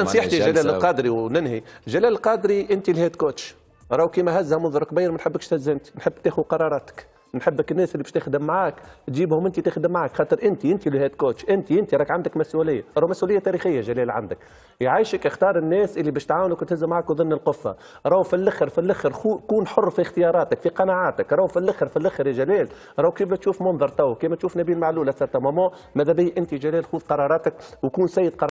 نصيحتي جلال القادري وننهي جلال القادري انت الهيد كوتش راهو كيما هزها منذ قبيل ما نحبكش تهز انت نحب تاخذ قراراتك نحبك الناس اللي باش تخدم معاك تجيبهم انت تخدم معاك خاطر انت انت الهيد كوتش انت انت راك عندك مسؤوليه راهو مسؤوليه تاريخيه جلال عندك يعيشك اختار الناس اللي باش تعاونك وتهز معاك وظن القفه راهو في الاخر في الاخر كون حر في اختياراتك في قناعاتك راهو في الاخر في الاخر يا جلال راهو كيما تشوف منظر تو كيما تشوف نبيل معلول ماذا بيا انت جلال خذ قراراتك وكون سيد قرار